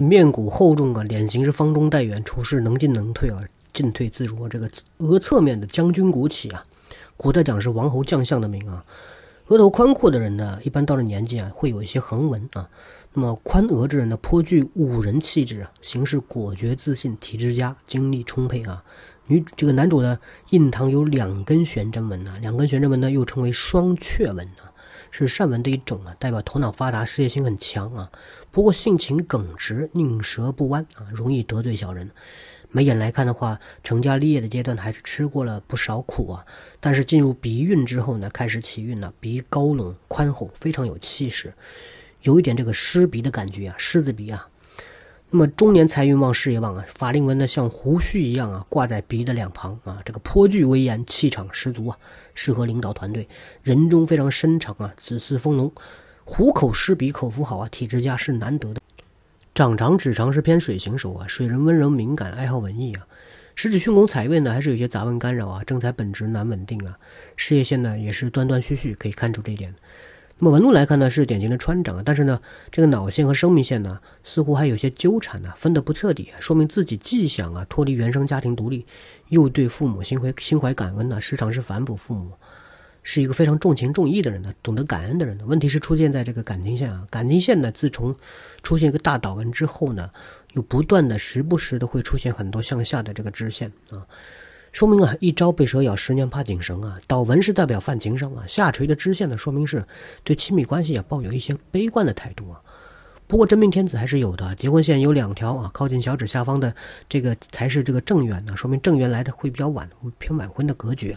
面骨厚重啊，脸型是方中带圆，处事能进能退啊，进退自如。啊。这个额侧面的将军骨起啊，古代讲是王侯将相的名啊。额头宽阔的人呢，一般到了年纪啊，会有一些横纹啊。那么宽额之人呢，颇具武人气质啊，行事果决自信，体质佳，精力充沛啊。女这个男主呢，印堂有两根悬针纹呢，两根悬针纹呢，又称为双雀纹呢。是善文的一种啊，代表头脑发达、事业心很强啊。不过性情耿直，宁折不弯啊，容易得罪小人。眉眼来看的话，成家立业的阶段还是吃过了不少苦啊。但是进入鼻运之后呢，开始起运了，鼻高隆宽厚，非常有气势，有一点这个狮鼻的感觉啊，狮子鼻啊。那么中年财运旺，事业旺啊！法令纹呢像胡须一样啊，挂在鼻的两旁啊，这个颇具威严，气场十足啊，适合领导团队。人中非常深长啊，子嗣丰隆，虎口失鼻，口福好啊，体质佳是难得的。掌长指长是偏水型手啊，水人温柔敏感，爱好文艺啊。食指巽宫财位呢还是有些杂文干扰啊，正财本职难稳定啊，事业线呢也是断断续续，可以看出这一点。那么纹路来看呢，是典型的穿掌，但是呢，这个脑线和生命线呢，似乎还有些纠缠呢，分得不彻底，说明自己既想啊脱离原生家庭独立，又对父母心怀心怀感恩呢，时常是反哺父母，是一个非常重情重义的人呢，懂得感恩的人呢。问题是出现在这个感情线啊，感情线呢，自从出现一个大倒纹之后呢，又不断的时不时的会出现很多向下的这个直线啊。说明啊，一朝被蛇咬，十年怕井绳啊。倒纹是代表犯情伤啊。下垂的支线呢，说明是对亲密关系也抱有一些悲观的态度啊。不过真命天子还是有的，结婚线有两条啊，靠近小指下方的这个才是这个正缘呢，说明正缘来的会比较晚，偏晚婚的格局。